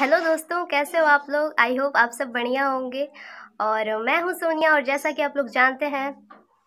hello दोस्तों कैसे हो आप लोग आई होप आप सब बढ़िया होंगे और मैं हूं सोनिया और जैसा कि आप लोग जानते हैं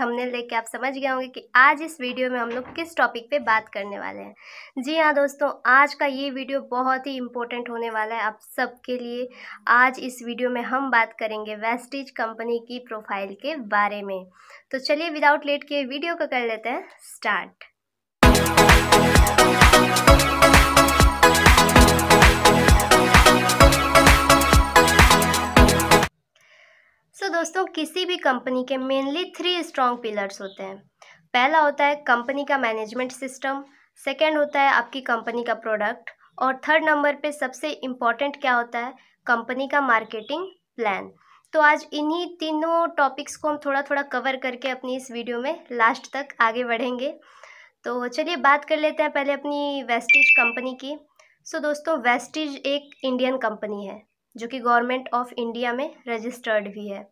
थंबनेल देख के आप समझ गए होंगे कि आज इस वीडियो में हम लोग किस टॉपिक पे बात करने वाले हैं जी हाँ दोस्तों आज का ये वीडियो बहुत ही इम्पोर्टेंट होने वाला है आप सबके लिए आज इस वीडियो में हम बात करेंगे वेस्टिज कंपनी की प्रोफाइल के बारे में तो चलिए विदाउट लेट के वीडियो को कर लेते हैं स्टार्ट सो so, दोस्तों किसी भी कंपनी के मेनली थ्री स्ट्रॉन्ग पिलर्स होते हैं पहला होता है कंपनी का मैनेजमेंट सिस्टम सेकेंड होता है आपकी कंपनी का प्रोडक्ट और थर्ड नंबर पे सबसे इम्पॉर्टेंट क्या होता है कंपनी का मार्केटिंग प्लान तो आज इन्हीं तीनों टॉपिक्स को हम थोड़ा थोड़ा कवर करके अपनी इस वीडियो में लास्ट तक आगे बढ़ेंगे तो चलिए बात कर लेते हैं पहले अपनी वेस्टिज कंपनी की सो so, दोस्तों वेस्टिज एक इंडियन कंपनी है जो कि गवर्नमेंट ऑफ इंडिया में रजिस्टर्ड भी है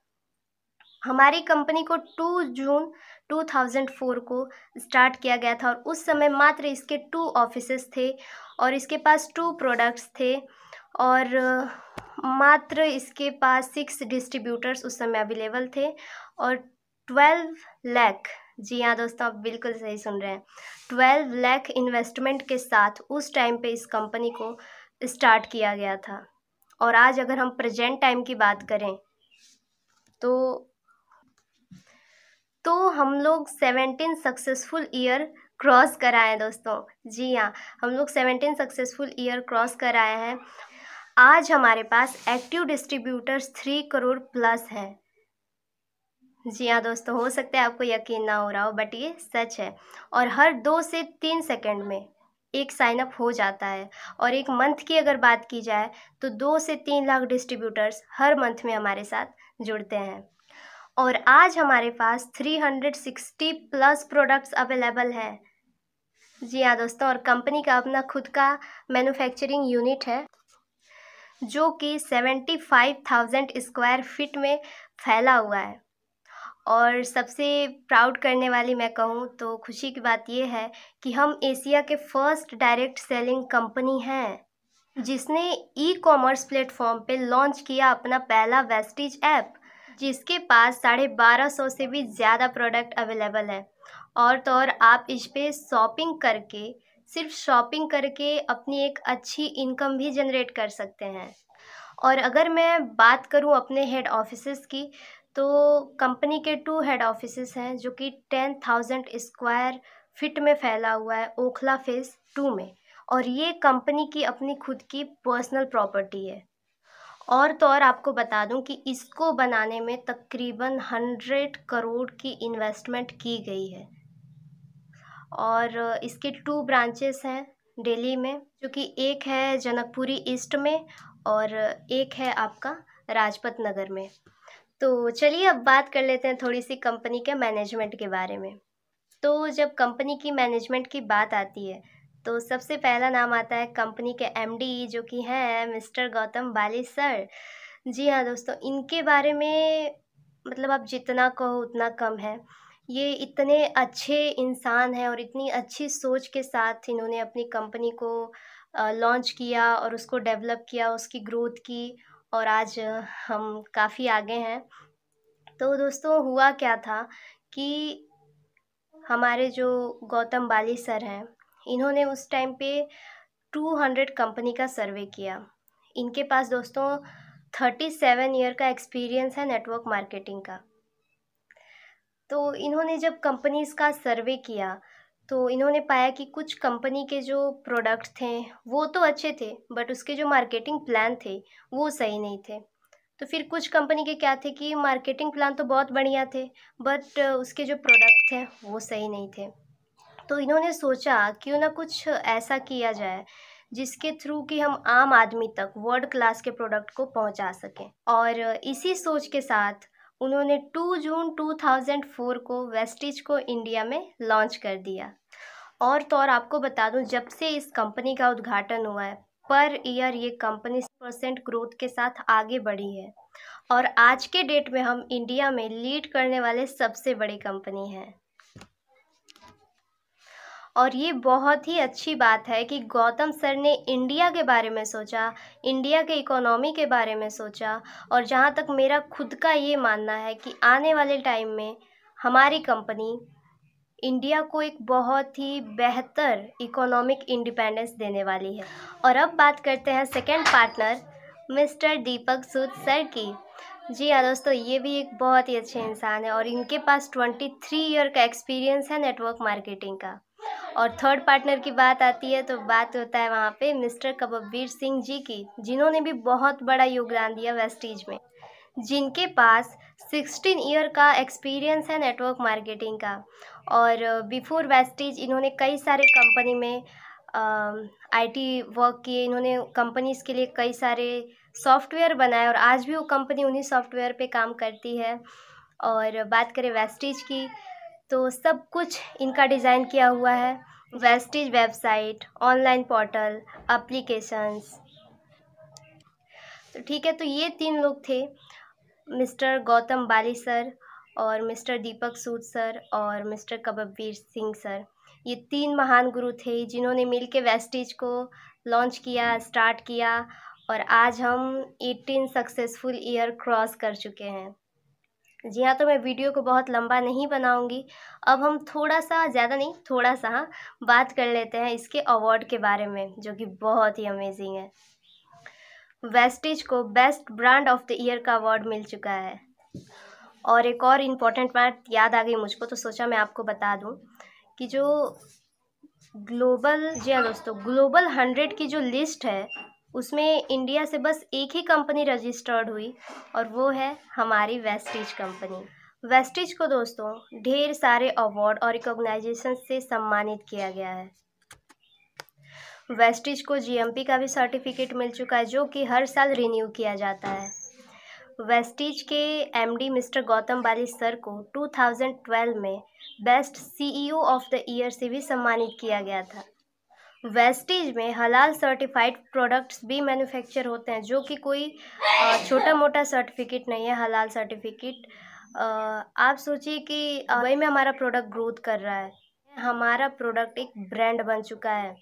हमारी कंपनी को 2 जून 2004 को स्टार्ट किया गया था और उस समय मात्र इसके टू ऑफिसेस थे और इसके पास टू प्रोडक्ट्स थे और मात्र इसके पास सिक्स डिस्ट्रीब्यूटर्स उस समय अवेलेबल थे और ट्वेल्व लैख जी हाँ दोस्तों आप बिल्कुल सही सुन रहे हैं ट्वेल्व लैख इन्वेस्टमेंट के साथ उस टाइम पे इस कंपनी को स्टार्ट किया गया था और आज अगर हम प्रेजेंट टाइम की बात करें तो तो हम लोग सेवेंटीन सक्सेसफुल ईयर क्रॉस कराए दोस्तों जी हाँ हम लोग सेवेंटीन सक्सेसफुल ईयर क्रॉस कराए हैं आज हमारे पास active distributors three crore plus हैं जी हाँ दोस्तों हो सकता है आपको यकीन ना हो रहा हो बट ये सच है और हर दो से तीन सेकंड में एक साइन अप हो जाता है और एक मंथ की अगर बात की जाए तो दो से तीन लाख डिस्ट्रीब्यूटर्स हर मंथ में हमारे साथ जुड़ते हैं और आज हमारे पास 360 प्लस प्रोडक्ट्स अवेलेबल हैं जी हाँ दोस्तों और कंपनी का अपना खुद का मैन्युफैक्चरिंग यूनिट है जो कि 75,000 स्क्वायर फीट में फैला हुआ है और सबसे प्राउड करने वाली मैं कहूँ तो खुशी की बात ये है कि हम एशिया के फर्स्ट डायरेक्ट सेलिंग कंपनी हैं जिसने ई कॉमर्स प्लेटफॉर्म पे लॉन्च किया अपना पहला वेस्टिज ऐप जिसके पास साढ़े बारह सौ से भी ज़्यादा प्रोडक्ट अवेलेबल है और तो और आप इस पर शॉपिंग करके सिर्फ शॉपिंग करके अपनी एक अच्छी इनकम भी जनरेट कर सकते हैं और अगर मैं बात करूं अपने हेड ऑफिसेस की तो कंपनी के टू हेड ऑफिस हैं जो कि टेन थाउजेंड स्क्वायर फिट में फैला हुआ है ओखला फेस टू में और ये कंपनी की अपनी खुद की पर्सनल प्रॉपर्टी है और तो और आपको बता दूं कि इसको बनाने में तकरीबन हंड्रेड करोड़ की इन्वेस्टमेंट की गई है और इसके टू ब्रांचेस हैं दिल्ली में जो कि एक है जनकपुरी ईस्ट में और एक है आपका राजपत नगर में तो चलिए अब बात कर लेते हैं थोड़ी सी कंपनी के मैनेजमेंट के बारे में तो जब कंपनी की मैनेजमेंट की बात आती है तो सबसे पहला नाम आता है कंपनी के एमडी जो कि हैं मिस्टर गौतम बाली सर जी हाँ दोस्तों इनके बारे में मतलब आप जितना कहो उतना कम है ये इतने अच्छे इंसान हैं और इतनी अच्छी सोच के साथ इन्होंने अपनी कंपनी को लॉन्च किया और उसको डेवलप किया उसकी ग्रोथ की और आज हम काफ़ी आगे हैं तो दोस्तों हुआ क्या था कि हमारे जो गौतम बाली सर हैं इन्होंने उस टाइम पे 200 कंपनी का सर्वे किया इनके पास दोस्तों 37 ईयर का एक्सपीरियंस है नेटवर्क मार्केटिंग का तो इन्होंने जब कंपनीज़ का सर्वे किया तो इन्होंने पाया कि कुछ कंपनी के जो प्रोडक्ट थे वो तो अच्छे थे बट उसके जो मार्केटिंग प्लान थे वो सही नहीं थे तो फिर कुछ कंपनी के क्या थे कि मार्केटिंग प्लान तो बहुत बढ़िया थे बट उसके जो प्रोडक्ट थे वो सही नहीं थे तो इन्होंने सोचा क्यों ना कुछ ऐसा किया जाए जिसके थ्रू कि हम आम आदमी तक वर्ल्ड क्लास के प्रोडक्ट को पहुंचा सकें और इसी सोच के साथ उन्होंने 2 जून 2004 को वेस्टिज को इंडिया में लॉन्च कर दिया और तो और आपको बता दूं जब से इस कंपनी का उद्घाटन हुआ है पर ईयर ये कंपनी परसेंट ग्रोथ के साथ आगे बढ़ी है और आज के डेट में हम इंडिया में लीड करने वाले सबसे बड़ी कंपनी हैं और ये बहुत ही अच्छी बात है कि गौतम सर ने इंडिया के बारे में सोचा इंडिया के इकोनॉमी के बारे में सोचा और जहाँ तक मेरा खुद का ये मानना है कि आने वाले टाइम में हमारी कंपनी इंडिया को एक बहुत ही बेहतर इकोनॉमिक इंडिपेंडेंस देने वाली है और अब बात करते हैं second partner mister Deepak Sood sir की जी हाँ दोस्तों ये भी एक बहुत ही अच्छे इंसान है और इनके पास ट्वेंटी थ्री ईयर का एक्सपीरियंस है नेटवर्क मार्केटिंग का और थर्ड पार्टनर की बात आती है तो बात होता है वहाँ पे मिस्टर कबीर सिंह जी की जिन्होंने भी बहुत बड़ा योगदान दिया वेस्टीज में जिनके पास 16 ईयर का एक्सपीरियंस है नेटवर्क मार्केटिंग का और बिफोर वेस्टीज इन्होंने कई सारे कंपनी में आईटी वर्क किए इन्होंने कंपनीज़ के लिए कई सारे सॉफ्टवेयर बनाए और आज भी वो कंपनी उन्हीं सॉफ्टवेयर पे काम करती है और बात करें वेस्टीज की तो सब कुछ इनका डिज़ाइन किया हुआ है Vestige website online portal applications तो ठीक है तो ये तीन लोग थे मिस्टर गौतम बाली सर और मिस्टर दीपक सूद सर और मिस्टर कबबीर सिंह सर ये तीन महान गुरु थे जिन्होंने मिल के वेस्टिज को लॉन्च किया स्टार्ट किया और आज हम 18 सक्सेसफुल ईयर क्रॉस कर चुके हैं जी हाँ तो मैं वीडियो को बहुत लंबा नहीं बनाऊंगी अब हम थोड़ा सा ज़्यादा नहीं थोड़ा सा हाँ बात कर लेते हैं इसके अवार्ड के बारे में जो कि बहुत ही अमेजिंग है वेस्टिज को best brand of the year का अवार्ड मिल चुका है और एक और इम्पॉर्टेंट बात याद आ गई मुझको तो सोचा मैं आपको बता दूँ कि जो ग्लोबल जी हाँ दोस्तों ग्लोबल हंड्रेड की जो लिस्ट है उसमें इंडिया से बस एक ही कंपनी रजिस्टर्ड हुई और वो है हमारी वेस्टिज कंपनी वेस्टिज को दोस्तों ढेर सारे अवार्ड और रिकॉग्नाइजेशन से सम्मानित किया गया है वेस्टिज को जीएमपी का भी सर्टिफिकेट मिल चुका है जो कि हर साल रिन्यू किया जाता है वेस्टिज के MD mister Gautam Bali sir को 2012 में best CEO of the year से भी सम्मानित किया गया था वेस्टेज में हलाल सर्टिफाइड प्रोडक्ट्स भी मैन्युफैक्चर होते हैं जो कि कोई छोटा मोटा सर्टिफिकेट नहीं है हलाल सर्टिफिकेट आप सोचिए कि वही में हमारा प्रोडक्ट ग्रोथ कर रहा है हमारा प्रोडक्ट एक ब्रांड बन चुका है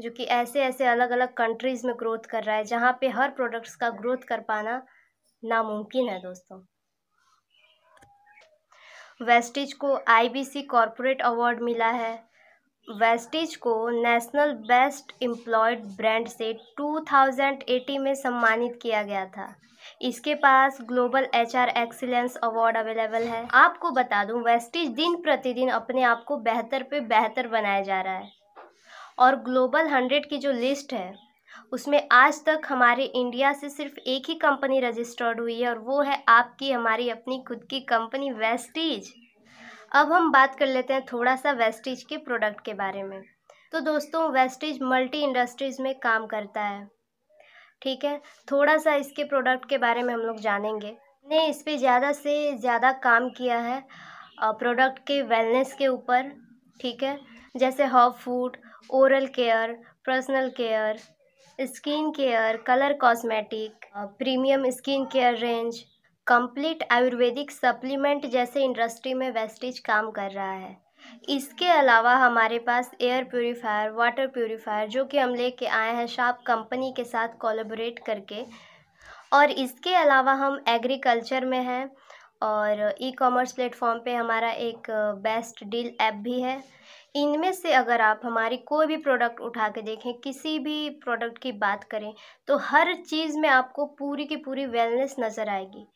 जो कि ऐसे ऐसे अलग अलग कंट्रीज़ में ग्रोथ कर रहा है जहाँ पे हर प्रोडक्ट्स का ग्रोथ कर पाना नामुमकिन है दोस्तों वेस्टिज को आईबीसी कॉरपोरेट अवार्ड मिला है वेस्टिज को नेशनल बेस्ट एम्प्लॉयड ब्रांड से 2080 में सम्मानित किया गया था इसके पास global HR excellence award available है आपको बता दूं वेस्टिज दिन प्रतिदिन अपने आप को बेहतर पे बेहतर बनाया जा रहा है और ग्लोबल हंड्रेड की जो लिस्ट है उसमें आज तक हमारे इंडिया से सिर्फ एक ही कंपनी रजिस्टर्ड हुई है और वो है आपकी हमारी अपनी खुद की कंपनी वेस्टिज अब हम बात कर लेते हैं थोड़ा सा वेस्टिज के प्रोडक्ट के बारे में तो दोस्तों वेस्टिज मल्टी इंडस्ट्रीज़ में काम करता है ठीक है थोड़ा सा इसके प्रोडक्ट के बारे में हम लोग जानेंगे ने इस पर ज़्यादा से ज़्यादा काम किया है प्रोडक्ट के वेलनेस के ऊपर ठीक है जैसे हॉप food oral care personal care skin care colour cosmetic premium skin care range complete ayurvedic supplement जैसे इंडस्ट्री में वेस्टेज काम कर रहा है इसके अलावा हमारे पास एयर प्योरीफायर वाटर प्योरीफायर जो कि हम लेके आए हैं शाप कंपनी के साथ कोलेबोरेट करके और इसके अलावा हम एग्रीकल्चर में हैं और ई कॉमर्स प्लेटफॉर्म पे हमारा एक बेस्ट डील ऐप भी है इनमें से अगर आप हमारी कोई भी प्रोडक्ट उठा के देखें किसी भी प्रोडक्ट की बात करें तो हर चीज़ में आपको पूरी की पूरी वेलनेस नज़र आएगी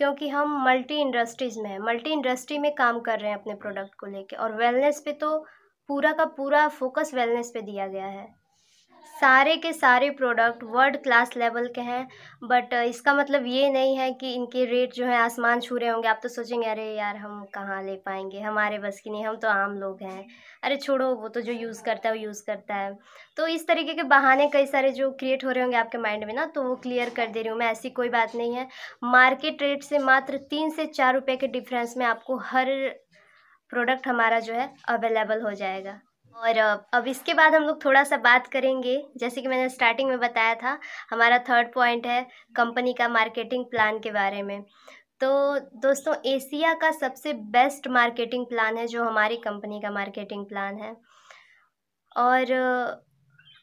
क्योंकि हम मल्टी इंडस्ट्रीज़ में हैं मल्टी इंडस्ट्री में काम कर रहे हैं अपने प्रोडक्ट को लेके और वेलनेस पे तो पूरा का पूरा फोकस वेलनेस पे दिया गया है सारे के सारे प्रोडक्ट वर्ल्ड क्लास लेवल के हैं बट uh, इसका मतलब ये नहीं है कि इनके रेट जो है आसमान छू रहे होंगे आप तो सोचेंगे अरे यार हम कहाँ ले पाएंगे हमारे बस की नहीं हम तो आम लोग हैं अरे छोड़ो वो तो जो यूज़ करता है वो यूज़ करता है तो इस तरीके के बहाने कई सारे जो क्रिएट हो रहे होंगे आपके माइंड में ना तो वो क्लियर कर दे रही हूँ मैं ऐसी कोई बात नहीं है मार्केट रेट से मात्र तीन से चार रुपये के डिफ्रेंस में आपको हर प्रोडक्ट हमारा जो है अवेलेबल हो जाएगा और अब इसके बाद हम लोग थोड़ा सा बात करेंगे जैसे कि मैंने स्टार्टिंग में बताया था हमारा थर्ड पॉइंट है कंपनी का मार्केटिंग प्लान के बारे में तो दोस्तों एशिया का सबसे बेस्ट मार्केटिंग प्लान है जो हमारी कंपनी का मार्केटिंग प्लान है और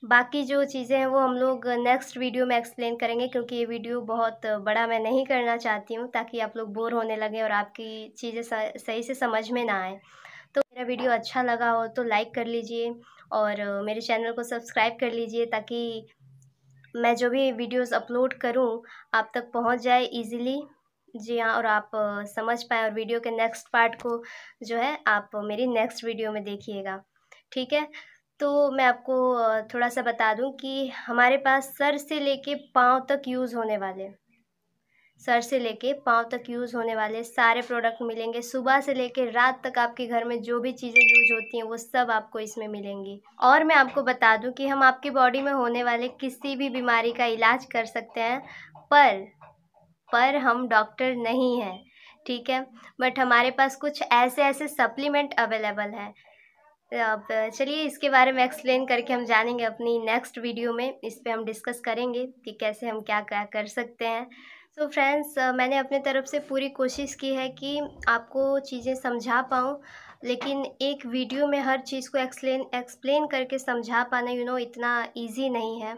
बाकी जो चीज़ें हैं वो हम लोग नेक्स्ट वीडियो में एक्सप्लेन करेंगे क्योंकि ये वीडियो बहुत बड़ा मैं नहीं करना चाहती हूँ ताकि आप लोग बोर होने लगे और आपकी चीज़ें सही से समझ में ना आए तो मेरा वीडियो अच्छा लगा हो तो लाइक कर लीजिए और मेरे चैनल को सब्सक्राइब कर लीजिए ताकि मैं जो भी वीडियोस अपलोड करूं आप तक पहुंच जाए इजीली जी हाँ और आप समझ पाए और वीडियो के नेक्स्ट पार्ट को जो है आप मेरी नेक्स्ट वीडियो में देखिएगा ठीक है तो मैं आपको थोड़ा सा बता दूं कि हमारे पास सर से लेके पाँव तक यूज़ होने वाले सर से लेके पाँव तक यूज़ होने वाले सारे प्रोडक्ट मिलेंगे सुबह से लेके रात तक आपके घर में जो भी चीज़ें यूज होती हैं वो सब आपको इसमें मिलेंगी और मैं आपको बता दूं कि हम आपकी बॉडी में होने वाले किसी भी बीमारी का इलाज कर सकते हैं पर पर हम डॉक्टर नहीं हैं ठीक है बट हमारे पास कुछ ऐसे ऐसे सप्लीमेंट अवेलेबल हैं अब चलिए इसके बारे में एक्सप्लेन करके हम जानेंगे अपनी नेक्स्ट वीडियो में इस पर हम डिस्कस करेंगे कि कैसे हम क्या क्या कर सकते हैं तो फ्रेंड्स मैंने अपने तरफ से पूरी कोशिश की है कि आपको चीज़ें समझा पाऊँ लेकिन एक वीडियो में हर चीज़ को एक्सप्लेन एक्सप्लेन करके समझा पाना यू you नो know, इतना ईजी नहीं है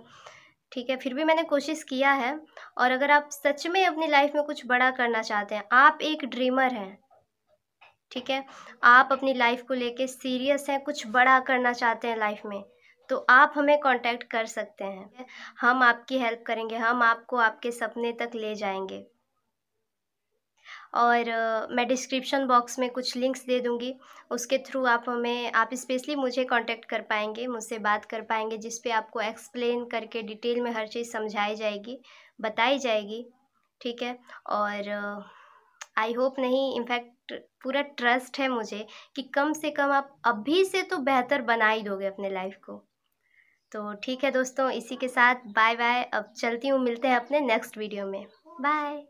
ठीक है फिर भी मैंने कोशिश किया है और अगर आप सच में अपनी लाइफ में कुछ बड़ा करना चाहते हैं आप एक ड्रीमर हैं ठीक है आप अपनी लाइफ को लेके सीरियस हैं कुछ बड़ा करना चाहते हैं लाइफ में तो आप हमें कांटेक्ट कर सकते हैं हम आपकी हेल्प करेंगे हम आपको आपके सपने तक ले जाएंगे और मैं डिस्क्रिप्शन बॉक्स में कुछ लिंक्स दे दूंगी उसके थ्रू आप हमें आप स्पेशली मुझे कांटेक्ट कर पाएंगे मुझसे बात कर पाएंगे जिस पे आपको एक्सप्लेन करके डिटेल में हर चीज़ समझाई जाएगी बताई जाएगी ठीक है और आई होप नहीं इनफैक्ट पूरा ट्रस्ट है मुझे कि कम से कम आप अभी से तो बेहतर बना ही दोगे अपने लाइफ को तो ठीक है दोस्तों इसी के साथ बाय बाय अब चलती हूँ मिलते हैं अपने नेक्स्ट वीडियो में बाय